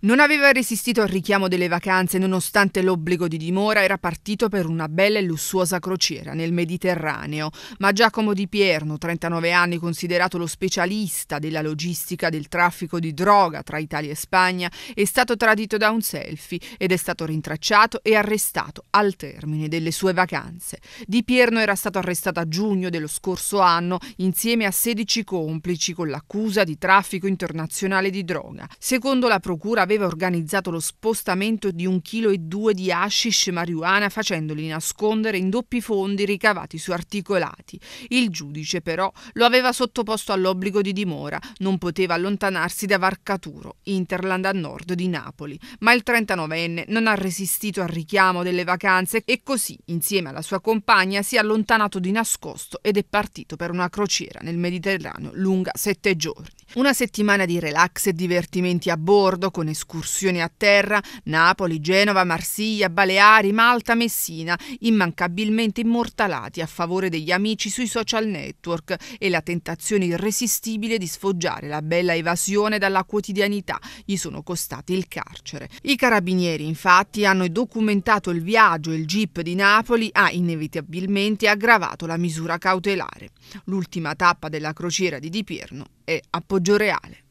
Non aveva resistito al richiamo delle vacanze nonostante l'obbligo di dimora era partito per una bella e lussuosa crociera nel Mediterraneo, ma Giacomo Di Pierno, 39 anni, considerato lo specialista della logistica del traffico di droga tra Italia e Spagna, è stato tradito da un selfie ed è stato rintracciato e arrestato al termine delle sue vacanze. Di Pierno era stato arrestato a giugno dello scorso anno insieme a 16 complici con l'accusa di traffico internazionale di droga. Secondo la procura aveva organizzato lo spostamento di un chilo e due di hashish marijuana facendoli nascondere in doppi fondi ricavati su articolati. Il giudice però lo aveva sottoposto all'obbligo di dimora, non poteva allontanarsi da Varcaturo, Interland a nord di Napoli, ma il 39enne non ha resistito al richiamo delle vacanze e così, insieme alla sua compagna, si è allontanato di nascosto ed è partito per una crociera nel Mediterraneo lunga sette giorni. Una settimana di relax e divertimenti a bordo con escursioni a terra, Napoli, Genova, Marsiglia, Baleari, Malta, Messina, immancabilmente immortalati a favore degli amici sui social network e la tentazione irresistibile di sfoggiare la bella evasione dalla quotidianità gli sono costati il carcere. I carabinieri infatti hanno documentato il viaggio e il jeep di Napoli ha inevitabilmente aggravato la misura cautelare. L'ultima tappa della crociera di Di Pierno è a Poggioreale.